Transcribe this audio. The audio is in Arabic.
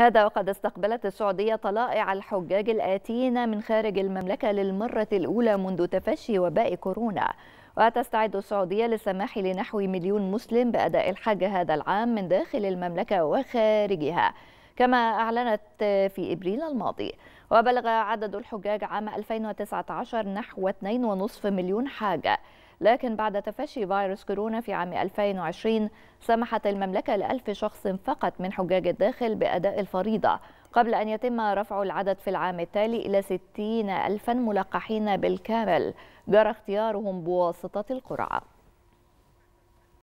هذا وقد استقبلت السعودية طلائع الحجاج الآتين من خارج المملكة للمرة الأولى منذ تفشي وباء كورونا وتستعد السعودية للسماح لنحو مليون مسلم بأداء الحج هذا العام من داخل المملكة وخارجها كما أعلنت في إبريل الماضي وبلغ عدد الحجاج عام 2019 نحو 2.5 مليون حاجة لكن بعد تفشي فيروس كورونا في عام 2020 سمحت المملكة لألف شخص فقط من حجاج الداخل بأداء الفريضة قبل أن يتم رفع العدد في العام التالي إلى 60 ألفا ملقحين بالكامل جرى اختيارهم بواسطة القرعة